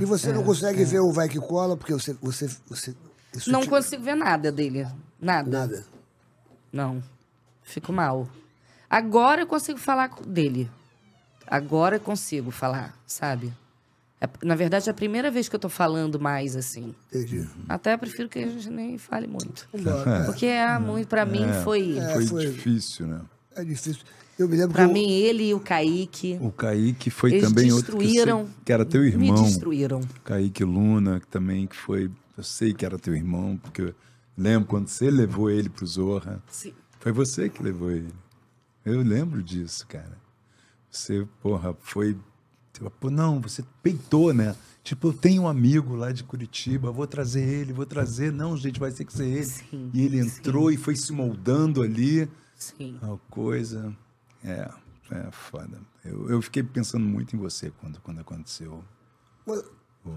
E você não é, consegue é. ver o Vai Que Cola, porque você... você, você não te... consigo ver nada dele. Nada. Nada. Não. Fico mal. Agora eu consigo falar dele. Agora eu consigo falar, sabe? É, na verdade, é a primeira vez que eu tô falando mais assim. Entendi. Até prefiro que a gente nem fale muito. É. Porque ah, é, muito, para mim é. foi... É, foi. Foi difícil, né? É difícil. Eu me lembro Pra que mim, ele e o Kaique. O Kaique foi eles também destruíram, outro. Que, que era teu irmão. Me destruíram. Kaique Luna, que também que foi. Eu sei que era teu irmão, porque eu lembro quando você levou ele pro Zorra. Sim. Foi você que levou ele. Eu lembro disso, cara. Você, porra, foi. Tipo, não, você peitou, né? Tipo, eu tenho um amigo lá de Curitiba, vou trazer ele, vou trazer. Não, gente, vai ter que ser ele. Sim, e ele entrou sim. e foi se moldando ali. Sim. Tal coisa. É, é foda. Eu, eu fiquei pensando muito em você quando, quando aconteceu. Mas, o,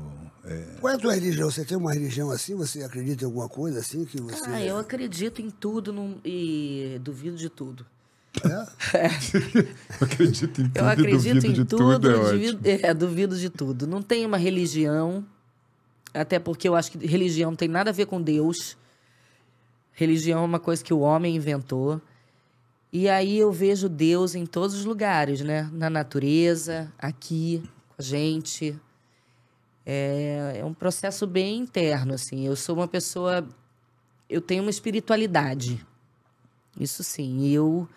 é... Qual é a tua religião? Você tem uma religião assim? Você acredita em alguma coisa assim que você? Ah, eu acredito em tudo e duvido de tudo. É? é. Eu acredito em tudo. Eu acredito em tudo, tudo é duvido, é, duvido de tudo. Não tem uma religião, até porque eu acho que religião não tem nada a ver com Deus. Religião é uma coisa que o homem inventou. E aí eu vejo Deus em todos os lugares, né? Na natureza, aqui, com a gente. É, é um processo bem interno, assim. Eu sou uma pessoa... Eu tenho uma espiritualidade. Isso sim. E eu...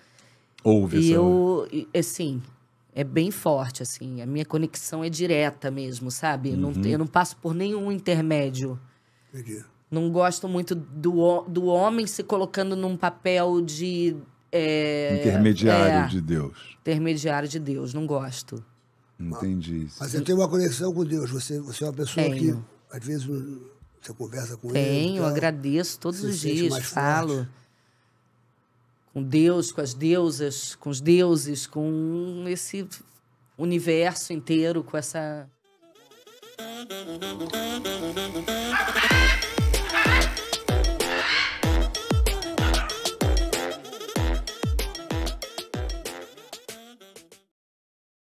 Ouve e eu, assim, é bem forte, assim. A minha conexão é direta mesmo, sabe? Uhum. Não, eu não passo por nenhum intermédio. Entendi. Não gosto muito do, do homem se colocando num papel de é, intermediário é, de Deus. Intermediário de Deus, não gosto. Entendi. Ah, mas você tem uma conexão com Deus. Você, você é uma pessoa Tenho. que, às vezes, você conversa com Tenho, ele. Tenho, tá? agradeço todos os dias, falo. Com Deus, com as deusas, com os deuses, com esse universo inteiro, com essa.